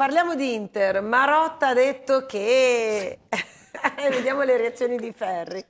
Parliamo di Inter. Marotta ha detto che... Eh, vediamo le reazioni di Ferri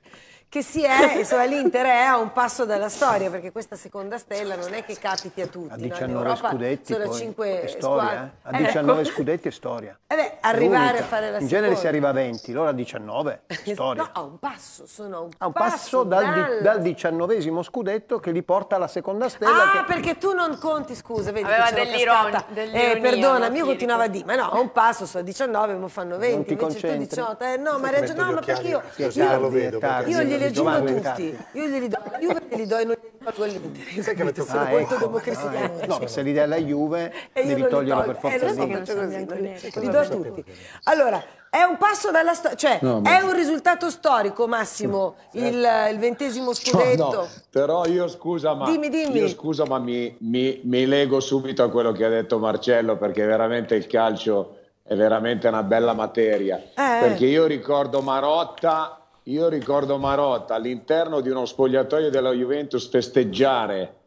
che si è, insomma l'Inter è a un passo dalla storia, perché questa seconda stella non è che capiti a tutti. A 19 no? scudetti sono poi, 5 è storia, eh? A 19 ecco. scudetti è storia. Eh beh, arrivare L'unica. a fare la In genere si arriva a 20, loro a 19, storia. No, a un passo, sono a un, a un passo, passo dal, dal diciannovesimo scudetto che li porta alla seconda stella. Ah, che... perché tu non conti, scusa, vedi Aveva dell'ironia. Eh, perdona, io continuavo a dire, ma no, a un passo sono a 19, mi fanno 20, non ti invece concentri. tu 18. Eh, no, ma, ragion- no, perché io, io, io, io li aggiungo tutti. Io glieli do alla Juve, glieli do e non glieli tolgo all'Inter. Sai che avete sono ah, molto ecco, democratico. No, no, se li dai alla Juve, devi toglierlo per eh, forza eh, all'Inter. Li do a tutti. Allora, è un passo dalla storia, cioè no, ma... è un risultato storico, Massimo, no, eh. il, il, ventesimo scudetto. No, però io scusa, ma, dimmi, dimmi. Io, scusa, ma mi, mi, mi, lego subito a quello che ha detto Marcello, perché veramente il calcio è veramente una bella materia. Eh. eh. Perché io ricordo Marotta io ricordo Marotta all'interno di uno spogliatoio della Juventus festeggiare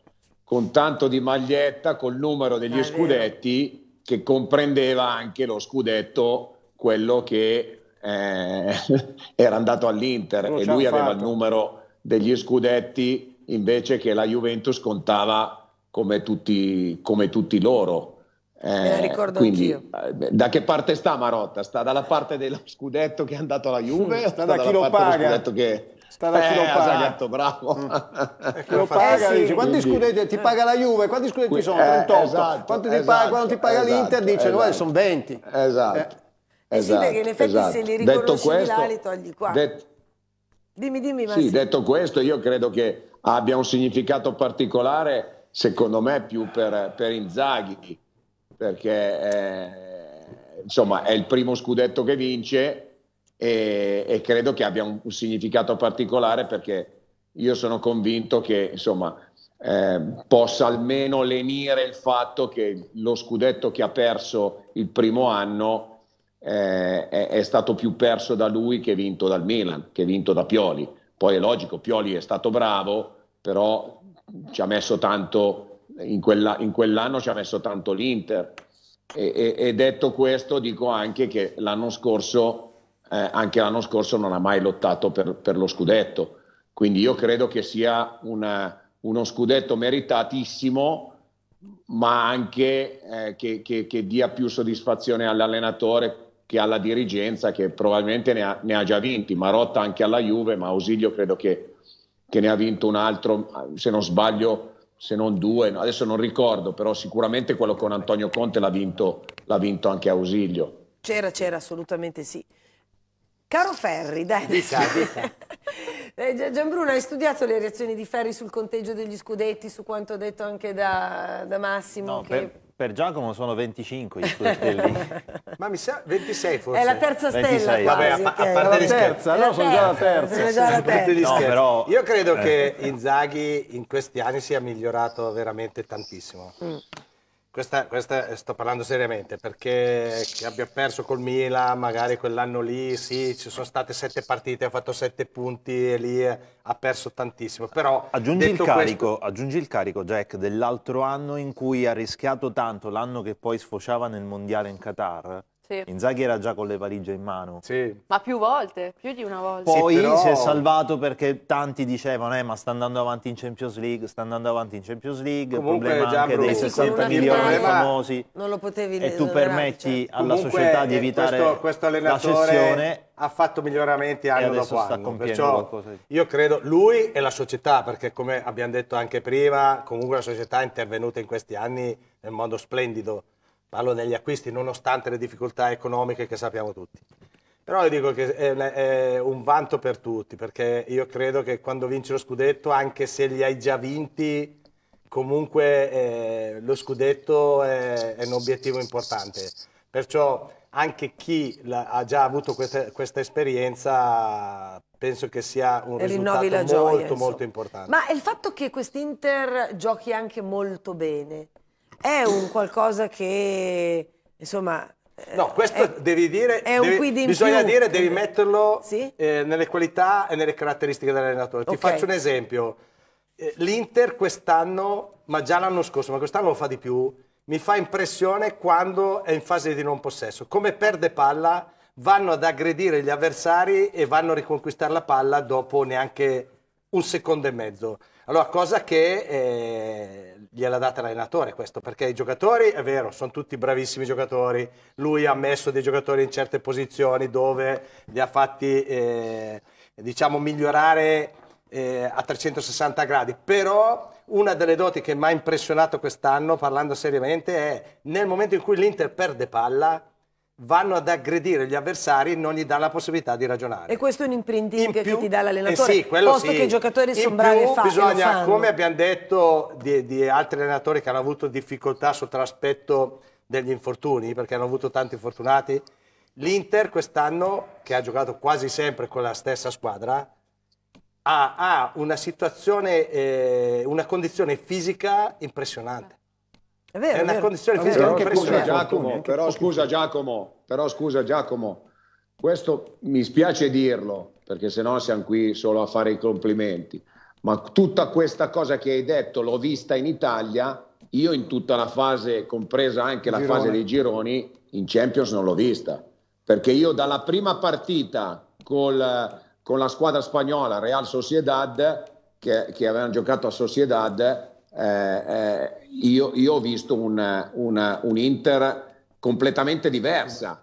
con tanto di maglietta col numero degli ah, scudetti che comprendeva anche lo scudetto, quello che eh, era andato all'Inter lo e lui aveva fatto. il numero degli scudetti invece che la Juventus contava come tutti, come tutti loro. Eh, ricordo quindi, anch'io. Eh, da che parte sta Marotta? Sta dalla parte dello scudetto che è andato alla Juve? Sta, sta da chi lo paga? Che... Sta da eh, chi lo paga. Esatto, bravo. Mm. Chi lo eh, paga? Eh, sì. dice, quanti quindi... scudetti ti paga la Juve? Quanti scudetti sono? 38. Esatto, quanti ti paga, quando ti paga esatto, l'Inter dice, no, esatto. sono 20. Esatto. Eh sì, perché in effetti esatto. se li riconosci questo, di là li togli qua. Det... Dimmi, dimmi, Massimo. Sì, detto questo, io credo che abbia un significato particolare, secondo me, più per, per Inzaghi perché è, eh, insomma è il primo scudetto che vince e, e credo che abbia un, un, significato particolare perché io sono convinto che insomma eh, possa almeno lenire il fatto che lo scudetto che ha perso il primo anno eh, è, è, stato più perso da lui che vinto dal Milan, che vinto da Pioli. Poi è logico, Pioli è stato bravo, però ci ha messo tanto in, quella, in quell'anno ci ha messo tanto l'Inter. E, e, e, detto questo, dico anche che l'anno scorso, eh, anche l'anno scorso non ha mai lottato per, per, lo scudetto. Quindi io credo che sia una, uno scudetto meritatissimo, ma anche eh, che, che, che, dia più soddisfazione all'allenatore che alla dirigenza, che probabilmente ne ha, ne ha già vinti. Marotta anche alla Juve, ma Ausilio credo che, che ne ha vinto un altro, se non sbaglio se non due, adesso non ricordo, però sicuramente quello con Antonio Conte l'ha vinto, l'ha vinto anche Ausilio. C'era, c'era, assolutamente sì. Caro Ferri, dai. Dica, dica. Eh, Gianbruno, hai studiato le reazioni di Ferri sul conteggio degli scudetti, su quanto detto anche da, da Massimo? No, che... per, per Giacomo sono 25 gli sportelli. Ma mi sa 26 forse. È la terza stella. 26. Vabbè, a, a parte di terza, no, sono già la terza. Già la terza. No, però... Io credo eh. che Inzaghi in questi anni sia migliorato veramente tantissimo. Mm questa, questa, eh, sto parlando seriamente perché che abbia perso col Milan, magari quell'anno lì, sì, ci sono state sette partite, ha fatto sette punti e lì eh, ha perso tantissimo. Però, aggiungi, il carico, questo... aggiungi il carico, Jack, dell'altro anno in cui ha rischiato tanto, l'anno che poi sfociava nel mondiale in Qatar sì. Inzaghi era già con le valigie in mano. Sì. Ma più volte, più di una volta. Poi sì, però... si è salvato perché tanti dicevano, eh, ma sta andando avanti in Champions League, sta andando avanti in Champions League, il problema Gian anche dei 60 milioni di famosi. Non lo potevi dire. E tu permetti cioè. alla Comunque, società di eh, evitare questo, questo la cessione ha fatto miglioramenti anno dopo anno. Perciò io credo lui e la società, perché come abbiamo detto anche prima, comunque la società è intervenuta in questi anni nel modo splendido parlo degli acquisti nonostante le difficoltà economiche che sappiamo tutti. Però io dico che è, un vanto per tutti, perché io credo che quando vinci lo scudetto, anche se li hai già vinti, comunque eh, lo scudetto è, è, un obiettivo importante. Perciò anche chi ha già avuto questa, questa, esperienza penso che sia un risultato molto, gioia, molto importante. Ma il fatto che quest'Inter giochi anche molto bene, è un qualcosa che, insomma... Eh, no, questo è, devi dire, è un devi, in bisogna più, dire, devi eh. metterlo sì? eh, nelle qualità e nelle caratteristiche dell'allenatore. Okay. Ti faccio un esempio. Eh, L'Inter quest'anno, ma già l'anno scorso, ma quest'anno lo fa di più, mi fa impressione quando è in fase di non possesso. Come perde palla, vanno ad aggredire gli avversari e vanno a riconquistare la palla dopo neanche un secondo e mezzo. Allora, cosa che eh, gliela data l'allenatore questo, perché i giocatori, è vero, sono tutti bravissimi giocatori, lui ha messo dei giocatori in certe posizioni dove li ha fatti, eh, diciamo, migliorare eh, a 360 gradi, però una delle doti che mi ha impressionato quest'anno, parlando seriamente, è nel momento in cui l'Inter perde palla, vanno ad aggredire gli avversari e non gli danno la possibilità di ragionare. E questo è un imprinting più, che ti dà eh l'allenatore, eh sì, posto sì. che i giocatori in sono bravi e fa, bisogna, come abbiamo detto di, di, altri allenatori che hanno avuto difficoltà sotto l'aspetto degli infortuni, perché hanno avuto tanti infortunati, l'Inter quest'anno, che ha giocato quasi sempre con la stessa squadra, ha, ha una situazione, eh, una condizione fisica impressionante. È, vero, è una è condizione fisica anche scusa, pure. Giacomo, però, scusa Giacomo, però scusa Giacomo, questo mi spiace dirlo, perché se no siamo qui solo a fare i complimenti, ma tutta questa cosa che hai detto l'ho vista in Italia, io in tutta la fase, compresa anche la Girone. fase dei gironi, in Champions non l'ho vista, perché io dalla prima partita col, con la squadra spagnola Real Sociedad, che, che avevano giocato a Sociedad, eh, eh, io, io, ho visto un, un, un Inter completamente diversa.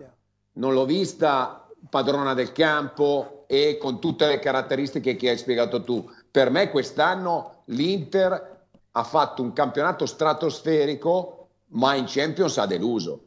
Non l'ho vista padrona del campo e con tutte le caratteristiche che hai spiegato tu. Per me quest'anno l'Inter ha fatto un campionato stratosferico, ma in Champions ha deluso.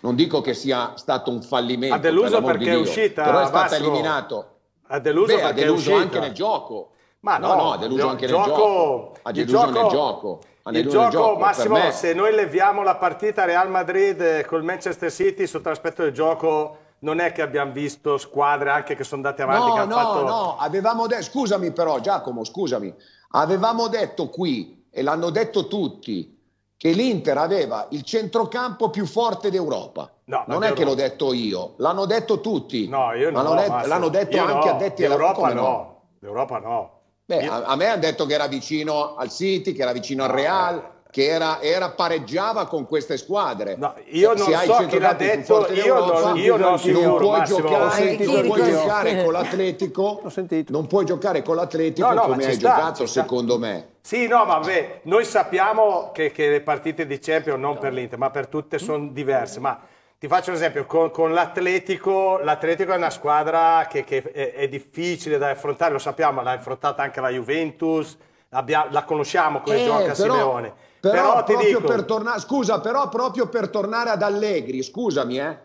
Non dico che sia stato un fallimento. Ha deluso per perché di Dio, è uscita. Però è stato eliminato. Ha deluso Beh, perché ha deluso è uscita. anche nel gioco. Ma no, no, no deluso gio- anche nel gioco, gioco. Ha deluso gioco, nel gioco. Ha il gioco, gioco Massimo, se noi leviamo la partita Real Madrid eh, col Manchester City sotto l'aspetto del gioco non è che abbiamo visto squadre anche che sono andate avanti. No, che no, fatto... no, avevamo detto, scusami però Giacomo, scusami, avevamo detto qui, e l'hanno detto tutti, che l'Inter aveva il centrocampo più forte d'Europa. No, non è che l'ho detto io, l'hanno detto tutti. No, io non l'ho detto, l'hanno detto anche no. addetti all'Europa. Europa no. L'Europa no. Beh, a, a, me hanno detto che era vicino al City, che era vicino al Real, eh. che era, era pareggiava con queste squadre. No, io non Se so chi l'ha detto, io, Europa, non, io non, sicuro, non puoi Massimo, giocare, non puoi giocare con l'Atletico, non puoi giocare con l'Atletico no, no, come hai sta, giocato secondo me. Sì, no, ma noi sappiamo che, che, le partite di Champions non per l'Inter, ma per tutte sono diverse, ma ti faccio un esempio, con, con l'Atletico, l'Atletico è una squadra che, che è, è, difficile da affrontare, lo sappiamo, l'ha affrontata anche la Juventus, abbia, la conosciamo come eh, gioca però, Simeone. Però, però proprio dico... per tornare, scusa, però proprio per tornare ad Allegri, scusami, eh.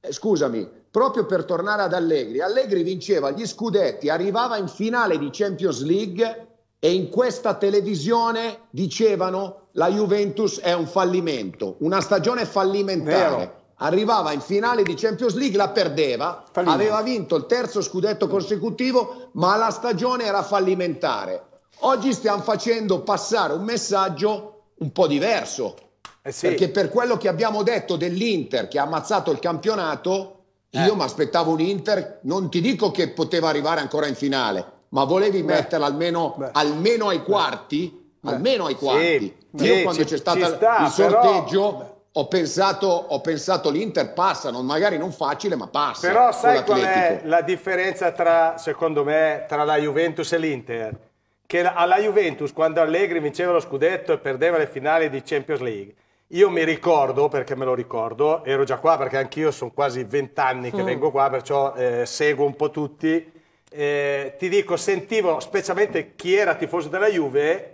eh, scusami, proprio per tornare ad Allegri, Allegri vinceva gli scudetti, arrivava in finale di Champions League e in questa televisione dicevano la Juventus è un fallimento, una stagione fallimentare. Vero arrivava in finale di Champions League, la perdeva, Fallino. aveva vinto il terzo scudetto consecutivo, ma la stagione era fallimentare. Oggi stiamo facendo passare un messaggio un po' diverso, eh sì. perché per quello che abbiamo detto dell'Inter che ha ammazzato il campionato, eh. io mi aspettavo un Inter, non ti dico che poteva arrivare ancora in finale, ma volevi Beh. metterla almeno, almeno, ai quarti, Beh. almeno ai quarti. Sì. Io sì, quando c'è stato il sorteggio... Però ho pensato, ho pensato l'Inter passa, non, magari non facile, ma passa. Però sai qual è la differenza tra, secondo me, tra la Juventus e l'Inter? Che alla Juventus, quando Allegri vinceva lo scudetto e perdeva le finali di Champions League, io mi ricordo, perché me lo ricordo, ero già qua perché anch'io sono quasi vent'anni che mm. vengo qua, perciò eh, seguo un po' tutti. Eh, ti dico, sentivo specialmente chi era tifoso della Juve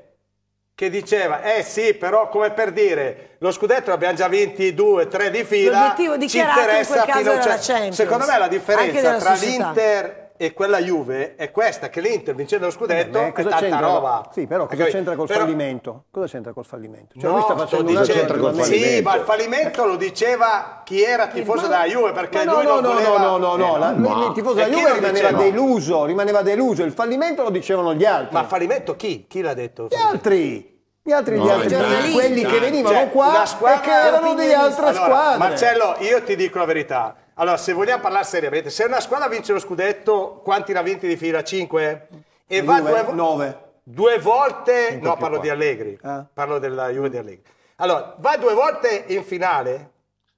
che diceva, eh sì, però come per dire, lo scudetto l'abbiamo già vinti due, tre di fila, L'obiettivo ci interessa in fino a un certo- Secondo me la differenza tra l'Inter e quella Juve è questa che l'Inter vincendo lo scudetto Beh, è tanta c'entra? roba. Sì, però cosa c'entra col però... fallimento? Cosa c'entra col fallimento? Cioè, no, lui sta facendo una dicendo, col fallimento. Sì, ma il fallimento lo diceva chi era tifoso ma... della Juve perché no, lui no, non no, voleva... no, no, no, eh, no, eh, no. il tifoso della Juve rimaneva deluso, rimaneva deluso, il fallimento lo dicevano gli altri. Ma fallimento chi? Chi l'ha detto? Gli altri gli altri, no, gli altri quelli che venivano cioè, qua e che erano di altra allora, squadra. Marcello, io ti dico la verità allora, se vogliamo parlare seriamente, se una squadra vince lo scudetto, quanti la vinti di fila? 5? E 9, va due, vo- 9. due volte... Cinque no, parlo 4. di Allegri. Eh? Parlo della Juve di Allegri. Allora, va due volte in finale?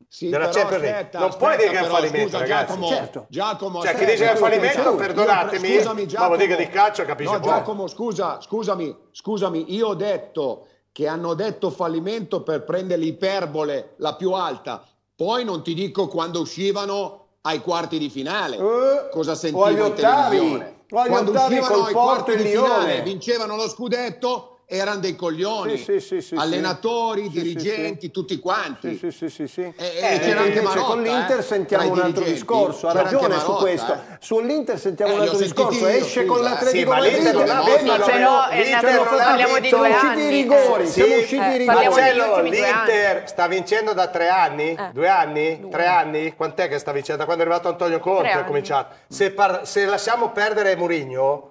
Sì, della però, Champions non aspetta, puoi dire che è un fallimento, scusa, ragazzi. Giacomo, certo. Giacomo, cioè, chi dice che è un fallimento, perdonatemi. Io, scusami, Giacomo, ma vuol dire che di calcio capisce no, Giacomo, scusa, scusami, scusami, io ho detto che hanno detto fallimento per prendere l'iperbole la più alta. Poi non ti dico quando uscivano ai quarti di finale, eh, cosa sentivo in televisione. Quando uscivano ai quarti di finale, vincevano lo scudetto, erano dei coglioni, sì, sì, sì, allenatori, dirigenti, tutti quanti. Sì, sì, sì, sì. E, eh, eh, eh, c'era anche Marotta, con eh, l'Inter eh, sentiamo un altro discorso, ha ragione Marotta, su questo. Eh. Sull'Inter sentiamo un altro discorso, esce con l'Atletico Madrid, sì, ma Madrid, però cioè, parliamo di due anni. rigori, siamo usciti i rigori. Marcello, l'Inter sta vincendo da tre anni? Due anni? Tre anni? Quant'è che sta vincendo? Da quando è arrivato Antonio Conte è cominciato. Se lasciamo perdere Mourinho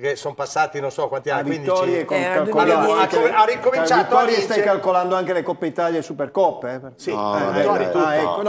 perché sono passati non so quanti anni, 15 con, eh, ha, ha ricominciato a vincere. stai calcolando anche le Coppe Italia e Supercoppe? Eh? Sì, no, eh, eh, ah, ecco,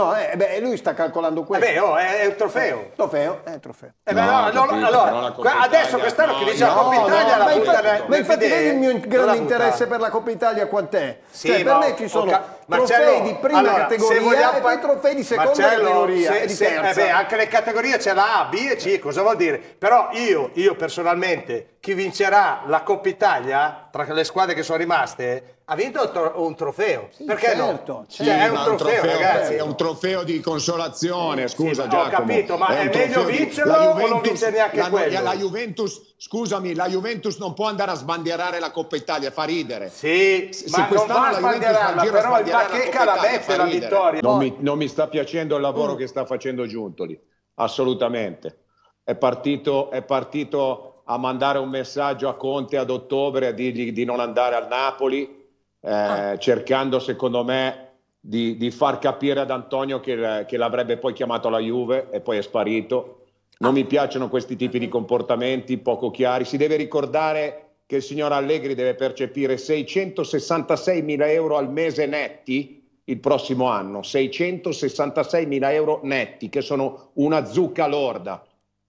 lui sta calcolando questo. Eh beh, oh, è un trofeo. Trofeo, è un trofeo. Eh beh, no, no, capito, allora, adesso quest'anno che dice la Coppa Italia la buttano. Ma infatti vedi il mio grande interesse per la Coppa Italia quant'è? Sì, cioè, per me ci sono trofei di prima categoria e poi trofei di seconda categoria e di terza. Anche le categorie c'è la A, B e C, cosa vuol dire? Però io personalmente Presidente, chi vincerà la Coppa Italia tra le squadre che sono rimaste ha vinto un trofeo. Sì, Perché certo, no? Certo. Cioè, certo. è un trofeo, un trofeo È un trofeo di consolazione, scusa sì, Giacomo. Ho capito, ma è, è meglio vincerlo Juventus, o non vince neanche la, quello? La Juventus, scusami, la Juventus non può andare a sbandierare la Coppa Italia, fa ridere. Sì, Se ma non va a sbandierarla, però il bacheca la mette la vittoria. Non mi, non mi, sta piacendo il lavoro mm. che sta facendo Giuntoli, assolutamente. È partito, è partito a mandare un messaggio a Conte ad ottobre a dirgli di non andare al Napoli, eh, ah. cercando secondo me di, di, far capire ad Antonio che, che l'avrebbe poi chiamato la Juve e poi è sparito. Non ah. mi piacciono questi tipi di comportamenti poco chiari. Si deve ricordare che il signor Allegri deve percepire 666 mila euro al mese netti il prossimo anno, 666 mila euro netti, che sono una zucca lorda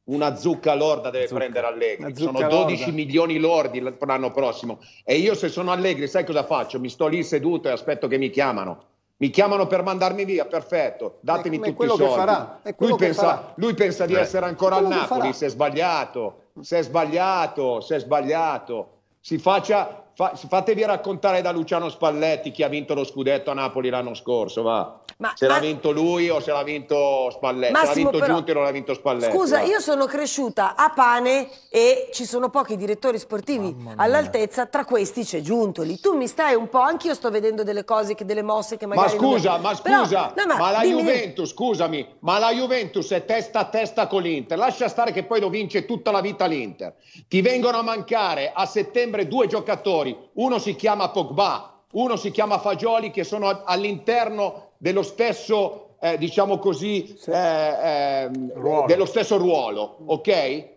una zucca lorda deve zucca. prendere Allegri. Sono 12 lorda. milioni lordi l'anno prossimo. E io se sono Allegri, sai cosa faccio? Mi sto lì seduto e aspetto che mi chiamano. Mi chiamano per mandarmi via, perfetto, datemi è, tutti i soldi. Farà, lui, pensa, farà. lui pensa di Beh. essere ancora a Napoli, si è sbagliato, si è sbagliato, si è sbagliato. Si faccia Fa, fatevi raccontare da Luciano Spalletti chi ha vinto lo scudetto a Napoli l'anno scorso, va. Ma, se ma... l'ha vinto lui o se l'ha vinto Spalletti, Massimo, se l'ha vinto però, Giunti o l'ha vinto Spalletti. Scusa, va. io sono cresciuta a pane e ci sono pochi direttori sportivi all'altezza, tra questi c'è Giuntoli. Tu mi stai un po', anch'io sto vedendo delle cose, che, delle mosse che magari... Ma scusa, non... ma scusa, però, no, ma, la dimmi... Juventus, scusami, ma la Juventus è testa a testa con l'Inter, lascia stare che poi lo vince tutta la vita l'Inter. Ti vengono a mancare a settembre due giocatori giocatori, uno si chiama Pogba, uno si chiama Fagioli che sono all'interno dello stesso, eh, diciamo così, eh, eh, dello stesso ruolo, ok?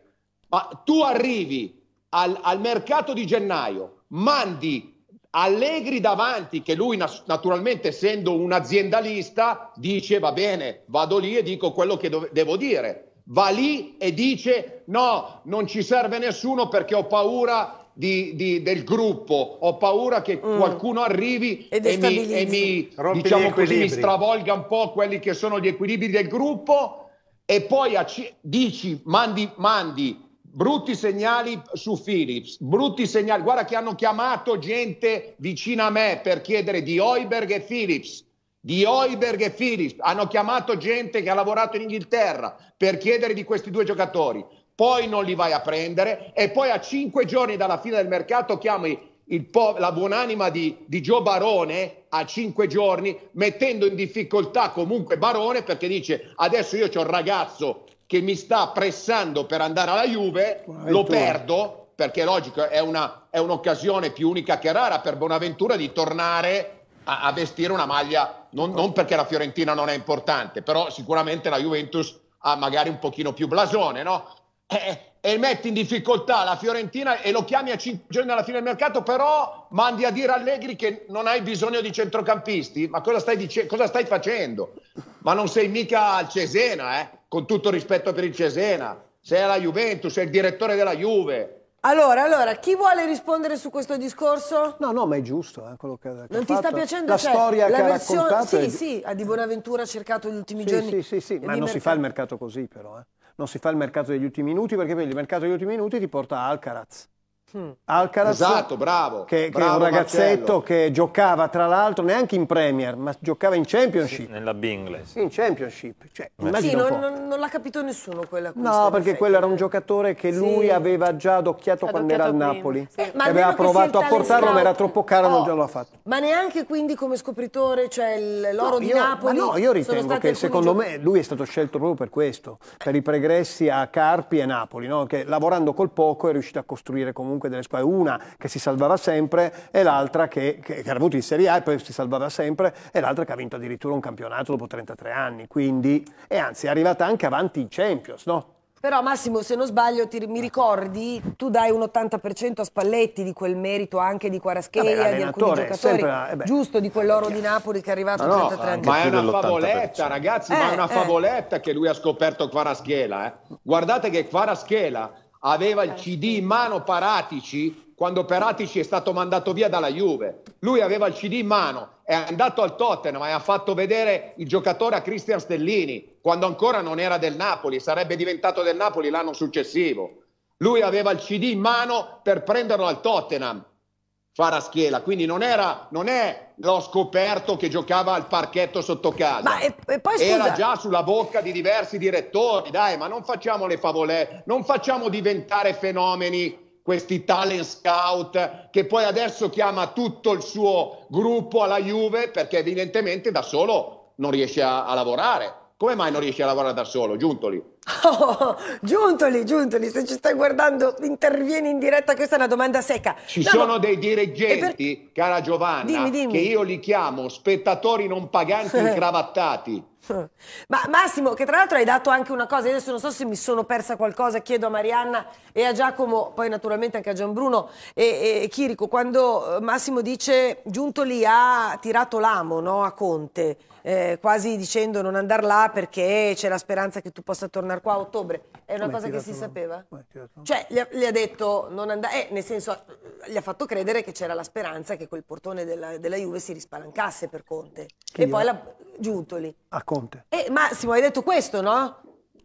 Ma tu arrivi al, al mercato di gennaio, mandi Allegri davanti, che lui naturalmente essendo un aziendalista dice va bene, vado lì e dico quello che do- devo dire. Va lì e dice no, non ci serve nessuno perché ho paura di, di, del gruppo, ho paura che mm. qualcuno arrivi e, e mi, e mi, diciamo così, mi stravolga un po' quelli che sono gli equilibri del gruppo e poi ac- dici, mandi, mandi brutti segnali su Philips, brutti segnali, guarda che hanno chiamato gente vicina a me per chiedere di Oiberg e Philips di Oiberg e Philips hanno chiamato gente che ha lavorato in Inghilterra per chiedere di questi due giocatori poi non li vai a prendere e poi a cinque giorni dalla fine del mercato chiami po- la buonanima di, di Gio Barone a cinque giorni, mettendo in difficoltà comunque Barone perché dice adesso io ho un ragazzo che mi sta pressando per andare alla Juve, lo perdo perché è logico, è, una, è, un'occasione più unica che rara per Bonaventura di tornare a, a vestire una maglia, non, non perché la Fiorentina non è importante, però sicuramente la Juventus ha magari un pochino più blasone, no? e, eh, eh, e metti in difficoltà la Fiorentina e lo chiami a 5 giorni dalla fine del mercato, però mandi a dire Allegri che non hai bisogno di centrocampisti? Ma cosa stai, dice- cosa stai facendo? Ma non sei mica al Cesena, eh? con tutto rispetto per il Cesena. Sei alla Juventus, sei il direttore della Juve. Allora, allora, chi vuole rispondere su questo discorso? No, no, ma è giusto eh, quello che, che Non ti sta piacendo la cioè, storia la che versione... ha raccontato? Sì, è... sì, a Di Buonaventura ha cercato gli ultimi sì, giorni. Sì, sì, sì, ma non mercato. si fa il mercato così però, eh non si fa il mercato degli ultimi minuti perché il mercato degli ultimi minuti ti porta a Alcaraz Mm. Alcaraz, esatto, bravo, che, bravo, che è un ragazzetto Marcello. che giocava tra l'altro neanche in Premier, ma giocava in Championship. Sì, nella Bingley. in Championship. Cioè, sì, non, non, non l'ha capito nessuno quella cosa. No, perché quello era un giocatore che lui aveva già adocchiato, quando era al Napoli. Sì. Eh, aveva provato a portarlo, scout. ma era troppo caro, oh. non ce l'ha fatto. Ma neanche quindi come scopritore, cioè l'oro no, di io, Napoli. no, io ritengo che secondo me lui è stato scelto proprio per questo, per i pregressi a Carpi e Napoli, no? che lavorando col poco è riuscito a costruire comunque comunque delle squadre, una che si salvava sempre e l'altra che, che, che era venuta in Serie A e poi si salvava sempre e l'altra che ha vinto addirittura un campionato dopo 33 anni, quindi, e anzi è arrivata anche avanti in Champions, no? Però Massimo, se non sbaglio, ti, mi ricordi, tu dai un 80% a Spalletti di quel merito anche di Quarascheia, di alcuni giocatori, sempre, eh, beh, giusto di quell'oro di Napoli che è arrivato no, 33 anni. Ma è una favoletta, ragazzi, eh, ma è eh, una eh. favoletta che lui ha scoperto Quaraschela. Eh. Guardate che Quaraschela aveva il eh, CD in mano Paratici quando Paratici è stato mandato via dalla Juve. Lui aveva il CD in mano, è andato al Tottenham e ha fatto vedere il giocatore a Cristian Stellini quando ancora non era del Napoli, sarebbe diventato del Napoli l'anno successivo. Lui aveva il CD in mano per prenderlo al Tottenham, Faraschiela, quindi non, era, non è l'ho scoperto che giocava al parchetto sotto casa. Ma e, e poi, scusa... Era già sulla bocca di diversi direttori, dai, ma non facciamo le favolette, non facciamo diventare fenomeni questi talent scout che poi adesso chiama tutto il suo gruppo alla Juve perché evidentemente da solo non riesce a, a lavorare. Come mai non riesci a lavorare da solo? Giuntoli. Oh, giuntoli, Giuntoli, se ci stai guardando, intervieni in diretta, questa è una domanda secca. Ci no, sono dei dirigenti, per... cara Giovanna, dimmi, dimmi. che io li chiamo spettatori non paganti incravattati. Ma Massimo, che tra l'altro hai dato anche una cosa, io adesso non so se mi sono persa qualcosa, chiedo a Marianna e a Giacomo, poi naturalmente anche a Gianbruno e, e Chirico, quando eh, Massimo dice Giuntoli ha tirato l'amo no, a Conte, eh, quasi dicendo non andare là perché c'è la speranza che tu possa tornare qua a ottobre. È una Come cosa che si sapeva? Cioè, gli ha, gli ha, detto non andare, eh, nel senso, gli ha fatto credere che c'era la speranza che quel portone della, della Juve si rispalancasse per Conte. Chi e poi l'ha giunto lì. A Conte. Eh, Massimo, hai detto questo, no?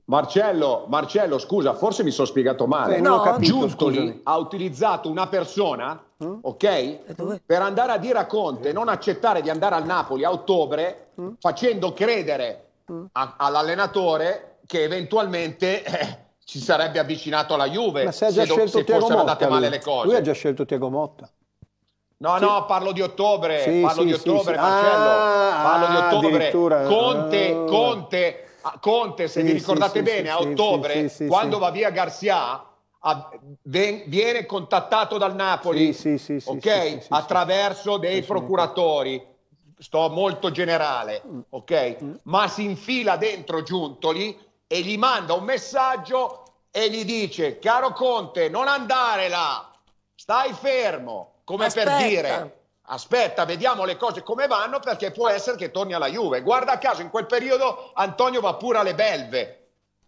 Marcello, Marcello, scusa, forse mi sono spiegato male. Eh, no, capito, Giuntoli scusami. ha utilizzato una persona, mm? ok? Per andare a dire a Conte non accettare di andare al Napoli a ottobre, mm? facendo credere mm? a, all'allenatore che eventualmente eh, ci sarebbe avvicinato alla Juve Ma se, se, do, se fossero Motta, andate lui. male le cose. Lui ha già scelto Tiago Motta. No, sì. no, parlo di ottobre, sì, parlo sì, di ottobre, Marcello, ah, parlo di ottobre. Conte, Conte ah. Ah, Conte, se sì, vi ricordate sì, bene, a ottobre, quando va via Garzia, viene contattato dal Napoli okay? attraverso dei procuratori. Sto molto generale, mm. okay? Mm. Ma si infila dentro Giuntoli e gli manda un messaggio e gli dice: Caro Conte, non andare là, stai fermo, come Aspetta. per dire aspetta, vediamo le cose come vanno perché può essere che torni alla Juve. Guarda caso, in quel periodo Antonio va pure alle belve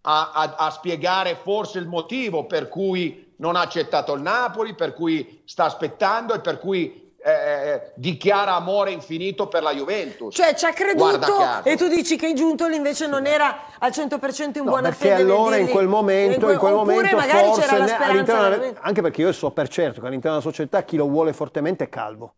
a, a, a, spiegare forse il motivo per cui non ha accettato il Napoli, per cui sta aspettando e per cui eh, eh dichiara amore infinito per la Juventus. Cioè ci ha creduto e tu dici che Giuntoli invece non era al 100% in no, buona perché fede. Perché allora in quel momento, in quel, in quel momento forse all'interno, della... anche perché io so per certo che all'interno della società chi lo vuole fortemente è Calvo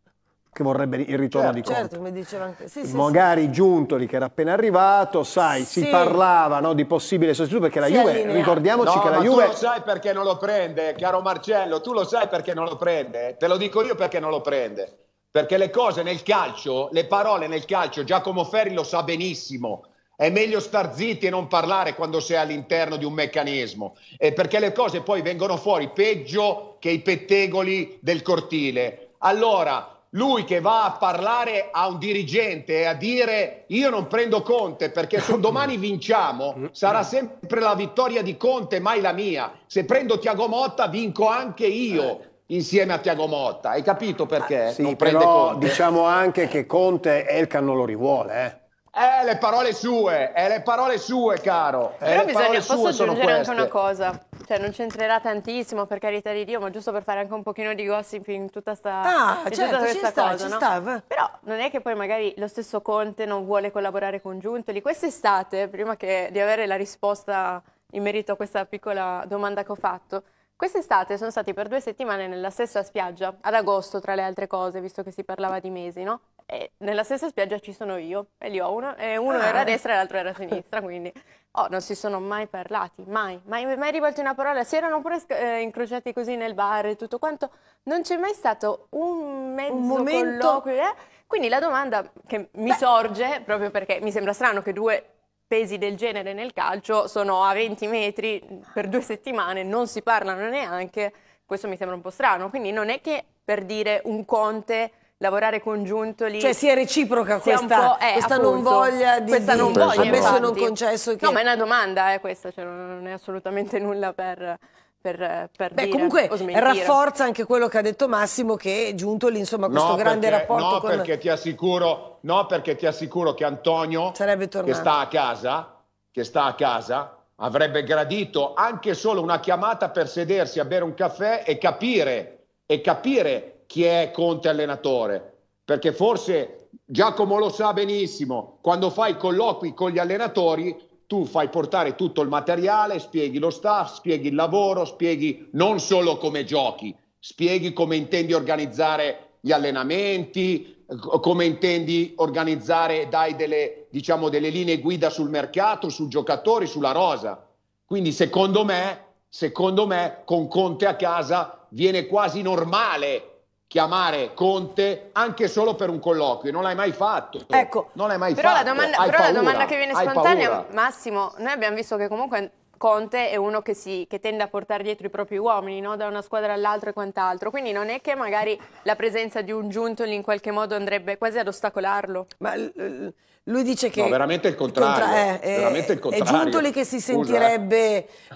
che vorrebbe il ritorno certo, di certo, Conte. Certo, come diceva anche... Sì, Magari sì, Giuntoli, che era appena arrivato, sai, sì. si parlava no, di possibile sostituto perché la si Juve, allinea. ricordiamoci no, che la ma Juve... tu lo sai perché non lo prende, caro Marcello, tu lo sai perché non lo prende, eh? te lo dico io perché non lo prende. Perché le cose nel calcio, le parole nel calcio, Giacomo Ferri lo sa benissimo, è meglio star zitti e non parlare quando sei all'interno di un meccanismo, eh, perché le cose poi vengono fuori peggio che i pettegoli del cortile. Allora, lui che va a parlare a un dirigente e a dire io non prendo Conte perché se domani vinciamo sarà sempre la vittoria di Conte, mai la mia. Se prendo Tiago Motta vinco anche io eh. insieme a Tiago Motta. Hai capito perché? Ah, sì, non prende però, Conte. Diciamo anche che Conte Elkan non lo rivuole, eh. eh le parole sue, è eh, le parole sue, caro. Però bisogna, posso aggiungere anche una cosa. Cioè non c'entrerà tantissimo per carità di Dio, ma giusto per fare anche un pochino di gossip in tutta sta ah, certo, tutta questa sta, cosa, no? sta. Però non è che poi magari lo stesso Conte non vuole collaborare con Giuntoli. Quest'estate, prima che di avere la risposta in merito a questa piccola domanda che ho fatto, Quest'estate sono stati per due settimane nella stessa spiaggia, ad agosto tra le altre cose, visto che si parlava di mesi, no? E nella stessa spiaggia ci sono io, e li ho uno, e uno ah. era a destra e l'altro era a sinistra, quindi Oh, non si sono mai parlati, mai, mai, mai rivolti una parola. Si erano pure eh, incrociati così nel bar e tutto quanto. Non c'è mai stato un mezzo un momento... colloquio. Eh? Quindi la domanda che mi Beh. sorge, proprio perché mi sembra strano che due pesi del genere nel calcio sono a 20 metri per due settimane, non si parlano neanche, questo mi sembra un po' strano. Quindi non è che per dire un Conte lavorare congiuntoli. Cioè si è reciproca questa, è eh, questa appunto, non voglia di questa non voglia, ammesso non concesso che... No, ma è una domanda eh, questa, cioè, non è assolutamente nulla per... Per, per Beh, dire, comunque rafforza anche quello che ha detto Massimo che è Giuntoli insomma questo no, grande perché, rapporto no, con... perché ti assicuro, no perché ti assicuro che Antonio che sta a casa che sta a casa avrebbe gradito anche solo una chiamata per sedersi a bere un caffè e capire e capire chi è Conte allenatore, perché forse Giacomo lo sa benissimo, quando fai colloqui con gli allenatori tu fai portare tutto il materiale, spieghi lo staff, spieghi il lavoro, spieghi non solo come giochi, spieghi come intendi organizzare gli allenamenti, come intendi organizzare, dai delle, diciamo, delle linee guida sul mercato, sui giocatori, sulla rosa. Quindi secondo me, secondo me con Conte a casa viene quasi normale chiamare Conte anche solo per un colloquio, non l'hai mai fatto. Ecco, non l'hai mai però fatto. La domanda, però paura, la domanda che viene spontanea, Massimo, noi abbiamo visto che comunque Conte è uno che, si, che tende a portare dietro i propri uomini, no? da una squadra all'altra e quant'altro, quindi non è che magari la presenza di un Giuntoli in qualche modo andrebbe quasi ad ostacolarlo. Ma... L- l- lui dice che... No, veramente il contrario. Contra- eh, veramente il eh, contrario. È Giuntoli che si eh. sentirebbe eh.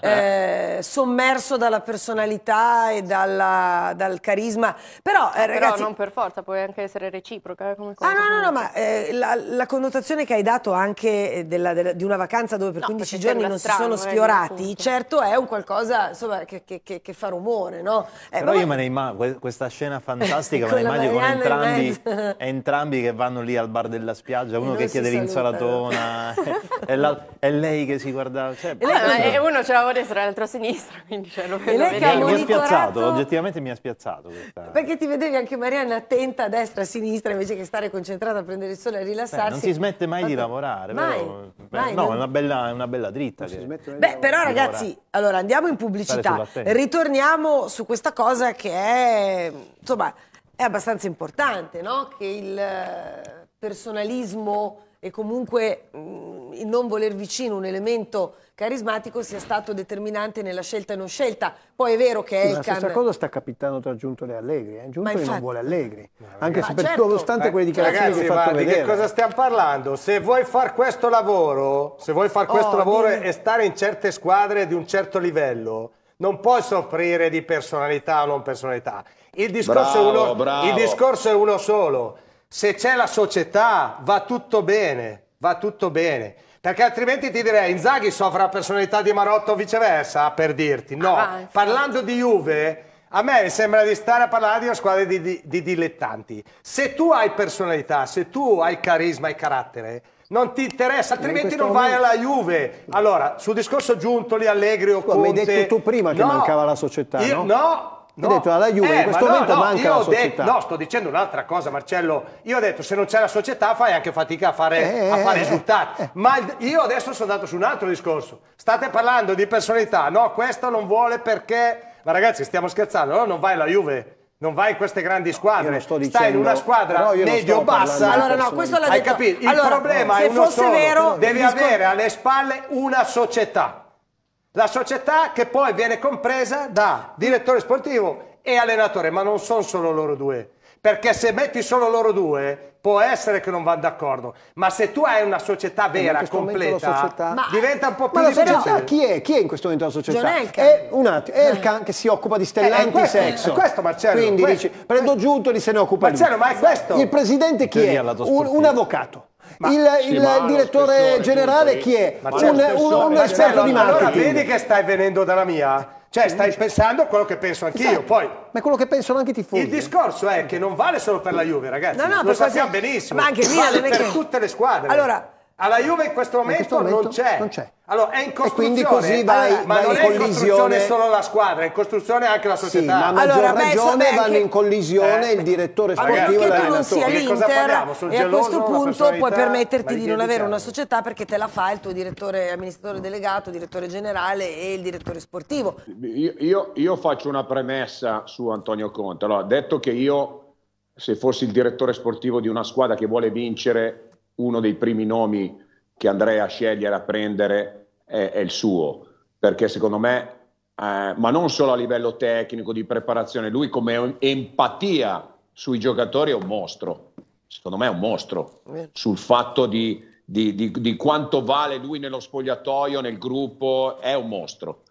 eh, sommerso dalla personalità e dalla, dal carisma. Però, eh, ah, ragazzi... Però non per forza, può anche essere reciproca. Come ah no, no, no, ma la, la, connotazione che hai dato anche della, della, di una vacanza dove per no, 15 giorni non strano, si sono sfiorati, certo è un qualcosa insomma, che, che, che, che, fa rumore, no? Però io me ne immagino, questa scena fantastica me ne immagino con entrambi, entrambi che vanno lì al bar della spiaggia, uno non che chiede l'insalatona, è, la, è, lei che si guardava. Cioè, lei, eh, uno ce la a destra e l'altro a sinistra, quindi cioè, lo vedo lei che mi ha spiazzato, oggettivamente mi ha spiazzato. Questa... Perché ti vedevi anche Marianna attenta a destra e a sinistra invece che stare concentrata a prendere il sole e a rilassarsi. Beh, non si smette mai Tanto... di lavorare, mai, però, mai, no, non... è, una bella, è una bella dritta. Che... Beh, però ragazzi, allora andiamo in pubblicità, ritorniamo su questa cosa che è, insomma, è abbastanza importante, no? Che il eh, personalismo e comunque mh, mm, il non voler vicino un elemento carismatico sia stato determinante nella scelta e non scelta. Poi è vero che è Elkan... La stessa cosa sta capitando tra Giuntoli e Allegri, eh? Giuntoli infatti... non vuole Allegri, anche se per certo. nonostante eh, quelle dichiarazioni ragazzi, che hai fatto ma vedere. di che cosa stiamo parlando? Se vuoi fare questo lavoro, se vuoi fare questo oh, lavoro e stare in certe squadre di un certo livello, non puoi soffrire di personalità o non personalità. Il discorso, bravo, è, uno, il discorso è uno solo se c'è la società va tutto bene, va tutto bene. Perché altrimenti ti direi Inzaghi soffre la personalità di Marotto o viceversa, per dirti. No, ah, parlando di Juve, a me sembra di stare a parlare di una squadra di, di, di dilettanti. Se tu hai personalità, se tu hai carisma e carattere, non ti interessa, altrimenti in non vai alla Juve. Allora, sul discorso Giuntoli, Allegri o Conte... Come hai detto tu prima che no, mancava la società, io, no? No, No. Ho detto alla Juve eh, in questo no, momento no, manca la società. no, sto dicendo un'altra cosa, Marcello. Io ho detto se non c'è la società fai anche fatica a fare, eh, a fare eh, eh risultati. Eh, eh. Ma io adesso sono andato su un altro discorso. State parlando di personalità. No, questo non vuole perché... Ma ragazzi, stiamo scherzando. No, non vai alla Juve. Non vai in queste grandi squadre, dicendo, stai in una squadra medio-bassa. Allora, no, questo l'ha detto. Hai capito? Il allora, problema è uno solo. Vero, devi discor- avere alle spalle una società la società che poi viene compresa da direttore sportivo e allenatore, ma non sono solo loro due. Perché se metti solo loro due, può essere che non vanno d'accordo, ma se tu hai una società vera, completa, società... diventa un po' più ma difficile. Ma la società chi è? Chi è in questo momento la società? John È, un attimo, è il can che si occupa di eh, stellanti eh, sexo. È questo Marcello. Quindi questo, dici, questo. prendo Giuntoli se ne occupa Marcello, lui. ma è questo. Il presidente chi è? Un, un avvocato il, sì, il direttore generale chi è? Certo, un, un, un, esperto certo, di marketing. Allora vedi che stai venendo dalla mia? Cioè stai pensando a quello che penso anch'io, esatto. poi... Ma è quello che pensano anche i tifosi. Il discorso è che non vale solo per la Juve, ragazzi. No, no, lo sappiamo quasi... benissimo. Ma anche vale per tutte le squadre. Allora, alla Juve in questo momento, in questo momento non, c'è. non, c'è. Allora è in costruzione. E quindi così eh, vai, allora, ma vai non è in costruzione solo la squadra, è in costruzione anche la società. Sì, ma a maggior allora, ragione beh, vanno che... in collisione eh, il direttore sportivo e l'allenatore. perché tu non sia l'Inter e a questo punto puoi permetterti di non avere una società perché te la fa il tuo direttore amministratore delegato, direttore generale e il direttore sportivo. Io, io, io faccio una premessa su Antonio Conte. Allora, detto che io se fossi il direttore sportivo di una squadra che vuole vincere uno dei primi nomi che andrei a scegliere, a prendere, è, è il suo, perché secondo me, eh, ma non solo a livello tecnico, di preparazione, lui come empatia sui giocatori è un mostro, secondo me è un mostro, sul fatto di, di, di, di quanto vale lui nello spogliatoio, nel gruppo, è un mostro.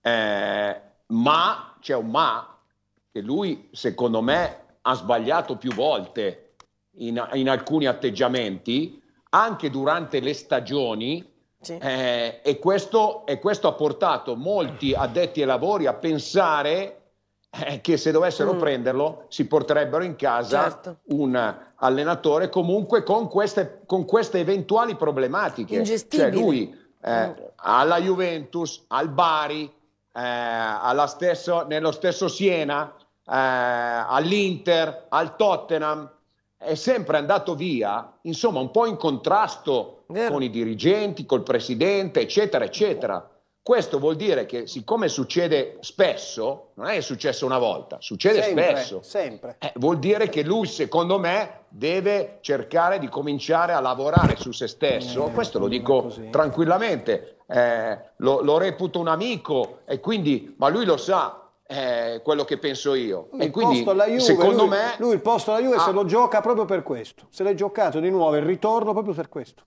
Eh, ma c'è un ma che lui, secondo me, ha sbagliato più volte in, in alcuni atteggiamenti anche durante le stagioni sì. eh, e, questo, e, questo, ha portato molti addetti ai lavori a pensare eh, che se dovessero mm. prenderlo si porterebbero in casa certo. un allenatore comunque con queste, con queste eventuali problematiche. Cioè lui eh, mm. alla Juventus, al Bari, eh, stesso, nello stesso Siena, eh, all'Inter, al Tottenham è sempre andato via, insomma, un po' in contrasto Vero. con i dirigenti, col presidente, eccetera, eccetera. Questo vuol dire che siccome succede spesso, non è successo una volta, succede sempre, spesso, sempre. Eh, vuol dire che lui secondo me deve cercare di cominciare a lavorare su se stesso, eh, questo lo dico così. tranquillamente, eh, lo, lo reputo un amico e quindi, ma lui lo sa, eh, quello che penso io. Il e quindi, Juve, secondo lui, me, lui il posto alla Juve ha... se ah. lo gioca proprio per questo. Se l'è giocato di nuovo il ritorno proprio per questo.